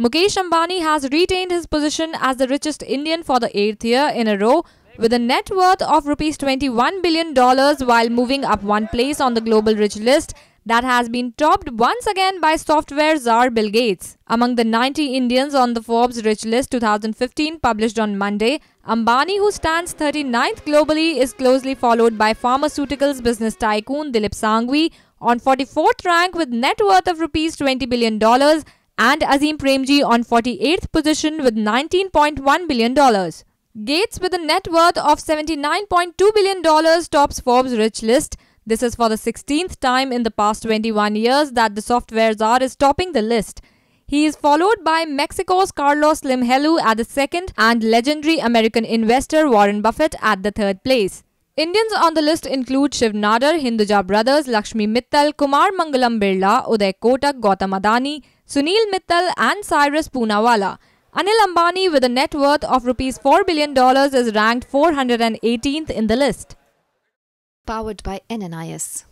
Mukesh Ambani has retained his position as the richest Indian for the eighth year in a row with a net worth of rupees 21 billion dollars while moving up one place on the global rich list that has been topped once again by software czar Bill Gates. Among the 90 Indians on the Forbes Rich List 2015 published on Monday, Ambani, who stands 39th globally, is closely followed by pharmaceuticals business tycoon Dilip Sangvi on 44th rank with net worth of rupees 20 billion dollars and Azim Premji on 48th position with $19.1 billion. Gates with a net worth of $79.2 billion tops Forbes Rich List. This is for the 16th time in the past 21 years that the software czar is topping the list. He is followed by Mexico's Carlos Slim Helu at the second and legendary American investor Warren Buffett at the third place. Indians on the list include Shiv Nadar, Hinduja Brothers, Lakshmi Mittal, Kumar Mangalam Birla, Uday Kotak, Gautam Adani, Sunil Mittal and Cyrus Poonawalla. Anil Ambani with a net worth of rupees 4 billion dollars is ranked 418th in the list. Powered by NNIS.